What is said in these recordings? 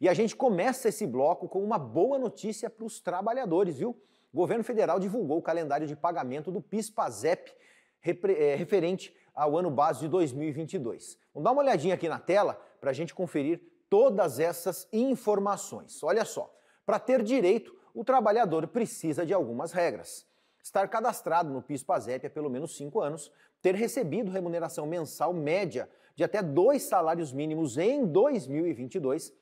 E a gente começa esse bloco com uma boa notícia para os trabalhadores, viu? O governo federal divulgou o calendário de pagamento do PIS/PASEP eh, referente ao ano base de 2022. Vamos dar uma olhadinha aqui na tela para a gente conferir todas essas informações. Olha só, para ter direito, o trabalhador precisa de algumas regras. Estar cadastrado no PIS/PASEP há pelo menos 5 anos, ter recebido remuneração mensal média de até dois salários mínimos em 2022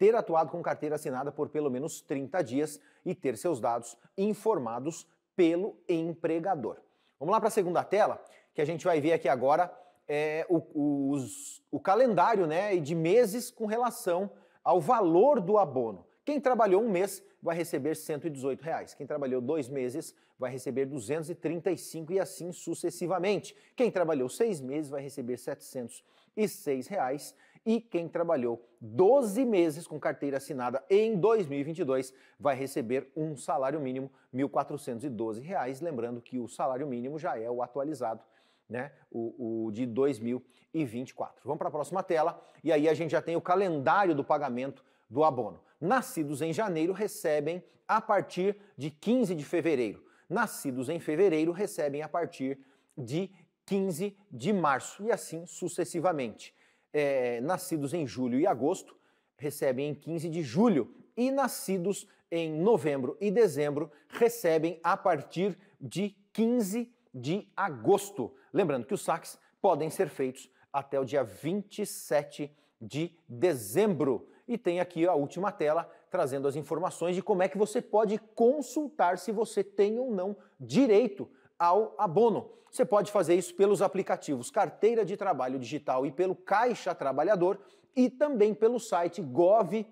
ter atuado com carteira assinada por pelo menos 30 dias e ter seus dados informados pelo empregador. Vamos lá para a segunda tela, que a gente vai ver aqui agora é, o, os, o calendário né, de meses com relação ao valor do abono. Quem trabalhou um mês vai receber R$ 118. Reais. Quem trabalhou dois meses vai receber 235 e assim sucessivamente. Quem trabalhou seis meses vai receber R$ 706. Reais. E quem trabalhou 12 meses com carteira assinada em 2022 vai receber um salário mínimo R$ 1.412, lembrando que o salário mínimo já é o atualizado né, o, o, de 2024. Vamos para a próxima tela e aí a gente já tem o calendário do pagamento do abono. Nascidos em janeiro recebem a partir de 15 de fevereiro. Nascidos em fevereiro recebem a partir de 15 de março e assim sucessivamente é, nascidos em julho e agosto recebem em 15 de julho e nascidos em novembro e dezembro recebem a partir de 15 de agosto. Lembrando que os saques podem ser feitos até o dia 27 de dezembro. E tem aqui a última tela trazendo as informações de como é que você pode consultar se você tem ou não direito ao abono. Você pode fazer isso pelos aplicativos Carteira de Trabalho Digital e pelo Caixa Trabalhador e também pelo site gov.br.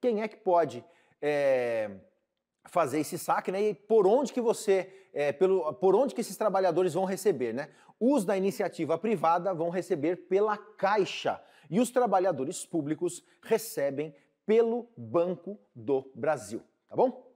Quem é que pode é, fazer esse saque, né? E por onde que você, é, pelo, por onde que esses trabalhadores vão receber, né? Os da iniciativa privada vão receber pela Caixa e os trabalhadores públicos recebem pelo Banco do Brasil, tá bom?